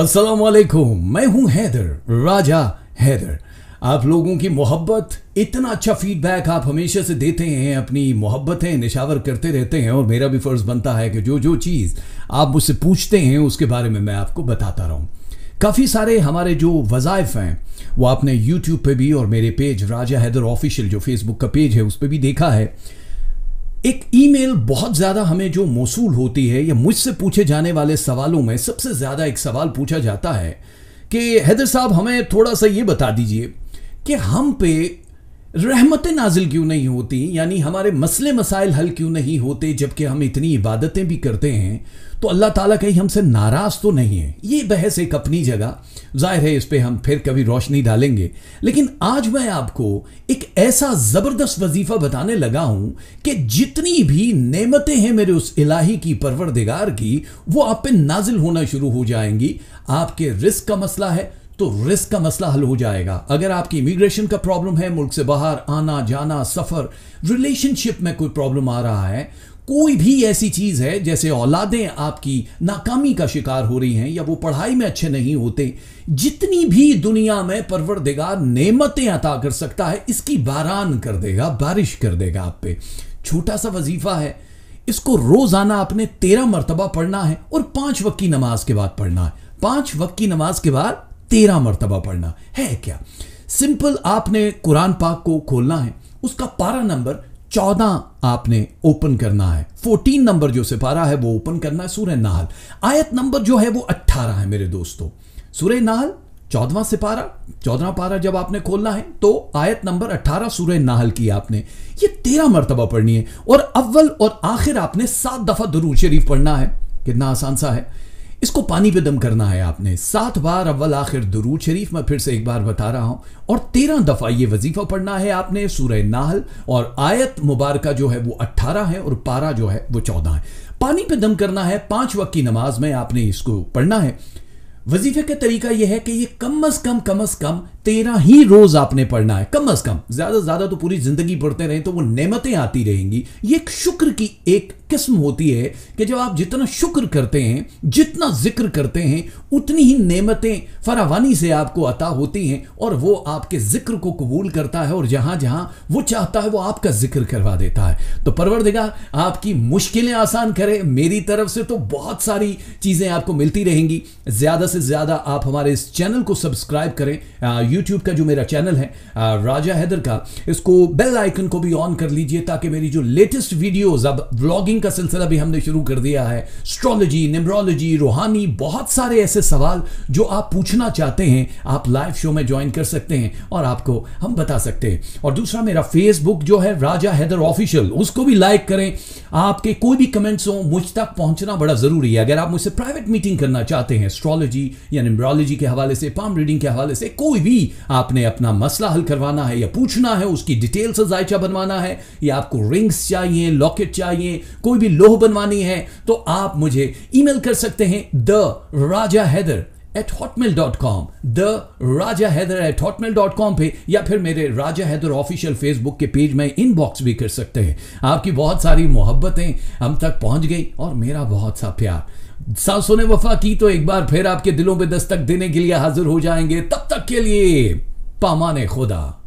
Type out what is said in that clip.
السلام علیکم میں ہوں حیدر راجہ حیدر آپ لوگوں کی محبت اتنا اچھا فیڈ بیک آپ ہمیشہ سے دیتے ہیں اپنی محبتیں نشاور کرتے رہتے ہیں اور میرا بھی فرض بنتا ہے کہ جو جو چیز آپ مجھ سے پوچھتے ہیں اس کے بارے میں میں آپ کو بتاتا رہا کافی سارے ہمارے جو وظائف ہیں وہ آپ نے یوٹیوب پہ بھی اور میرے پیج راجہ حیدر آفیشیل جو فیس بک کا پیج ہے اس پہ بھی دیکھا ہے ایک ای میل بہت زیادہ ہمیں جو موصول ہوتی ہے یا مجھ سے پوچھے جانے والے سوالوں میں سب سے زیادہ ایک سوال پوچھا جاتا ہے کہ حیدر صاحب ہمیں تھوڑا سا یہ بتا دیجئے کہ ہم پہ رحمتیں نازل کیوں نہیں ہوتی یعنی ہمارے مسئلے مسائل حل کیوں نہیں ہوتے جبکہ ہم اتنی عبادتیں بھی کرتے ہیں تو اللہ تعالیٰ کہیں ہم سے ناراض تو نہیں ہے یہ بحث ایک اپنی جگہ ظاہر ہے اس پہ ہم پھر کبھی روشنی ڈالیں گے لیکن آج میں آپ کو ایک ایسا زبردست وظیفہ بتانے لگا ہوں کہ جتنی بھی نعمتیں ہیں میرے اس الہی کی پروردگار کی وہ آپ پہ نازل ہونا شروع ہو جائیں گی آپ کے رزق کا مسئلہ ہے تو رسک کا مسئلہ حل ہو جائے گا اگر آپ کی امیگریشن کا پرابلم ہے ملک سے باہر آنا جانا سفر ریلیشن شپ میں کوئی پرابلم آ رہا ہے کوئی بھی ایسی چیز ہے جیسے اولادیں آپ کی ناکامی کا شکار ہو رہی ہیں یا وہ پڑھائی میں اچھے نہیں ہوتے جتنی بھی دنیا میں پروردگار نعمتیں عطا کر سکتا ہے اس کی باران کر دے گا بارش کر دے گا آپ پہ چھوٹا سا وظیفہ ہے اس کو روزانہ آپ نے تیرہ مرتبہ پڑھنا ہے اور پانچ وقت کی نماز کے بعد پڑھنا ہے پانچ وقت کی نماز کے بعد تیرہ مرتبہ پڑھنا ہے کیا سمپل آپ نے قرآن پاک کو کھولنا ہے اس کا پارا نمبر چودہ آپ نے اوپن کرنا ہے فورٹین نمبر جو سپارہ ہے وہ اوپن کرنا ہے سورہ نحل آیت نمبر جو ہے وہ اٹھارہ ہے میرے دوستو سورہ نحل چودواں سپارہ چودہ پارہ جب آپ نے کھولنا ہے تو آیت نمبر اٹھارہ سورہ ناحل کی آپ نے یہ تیرہ مرتبہ پڑھنی ہے اور اول اور آخر آپ نے سات دفعہ درود شریف پڑھنا ہے کتنا آسان سا ہے اس کو پانی پہ دم کرنا ہے آپ نے سات بار اول آخر درود شریف میں پھر سے ایک بار بتا رہا ہوں اور تیرہ دفعہ یہ وظیفہ پڑھنا ہے آپ نے سورہ اور آیت مبارکہ جو ہے وہ اٹھارہ ہے اور پارا جو ہے وہ چودہ ہے پانی پہ دم کرنا ہے پانچ وقت کی نماز میں آپ نے اس کو پڑھنا ہے وظیفے کا طریقہ یہ ہے کہ یہ کم از کم کم از کم تیرہ ہی روز آپ نے پڑھنا ہے کم از کم زیادہ زیادہ تو پوری زندگی پڑھتے رہیں تو وہ نعمتیں آتی رہیں گی یہ ایک شکر کی ایک قسم ہوتی ہے کہ جب آپ جتنا شکر کرتے ہیں جتنا ذکر کرتے ہیں اتنی ہی نعمتیں فراوانی سے آپ کو عطا ہوتی ہیں اور وہ آپ کے ذکر کو قبول کرتا ہے اور جہاں جہاں وہ چاہتا ہے وہ آپ کا ذکر کروا دیتا ہے تو پروردگار آپ کی مشکلیں آسان کرے میری طرف سے تو بہت ساری چیزیں آپ کو ملتی رہیں گی زیادہ سے زیادہ آپ ہمارے اس چینل کو سبسکرائب کریں یوٹیوب کا جو میرا چینل ہے راجہ حیدر کا اس کو بیل آئکن کو بھی آن کر لیجئے تاکہ میری جو لیٹسٹ ویڈیوز اب ولاگنگ ریڈنگ کا سلسلہ بھی ہم نے شروع کر دیا ہے اسٹرالوجی نمبرالوجی روحانی بہت سارے ایسے سوال جو آپ پوچھنا چاہتے ہیں آپ لائیو شو میں جوائن کر سکتے ہیں اور آپ کو ہم بتا سکتے ہیں اور دوسرا میرا فیس بک جو ہے راجہ حیدر آفیشیل اس کو بھی لائک کریں آپ کے کوئی بھی کمنٹس ہوں مجھ تک پہنچنا بڑا ضروری ہے اگر آپ مجھ سے پرائیویٹ میٹنگ کرنا چاہتے ہیں اسٹرالوجی یا نمبرالوجی کے حوالے سے پام ریڈنگ کے حوالے سے کوئی بھی آپ نے اپنا مسئلہ حل کروانا ہے یا پوچھنا ہے اس کی ڈیٹیل سے ذائقہ بنوانا ہے یا آپ کو رنگس چاہیے لاکٹ چاہیے کوئی بھی لوہ بنوانی ہے تو آپ مجھے ای میل کر سکتے ہیں the Raja Haidar at Hotmail dot com the Raja Haidar at Hotmail dot com پہ یا پھر میرے Raja Haidar official Facebook کے پیج میں ان باکس بھی کر سکتے ہیں آپ کی بہت ساری محبتیں ہم تک پہنچ گئی اور میرا بہت سا پیار سانسوں نے وفا کی تو ایک بار پھر آپ کے دلوں پہ دستک دینے کے لیے حاضر ہو جائیں گے تب تک کے لیے پامان خدا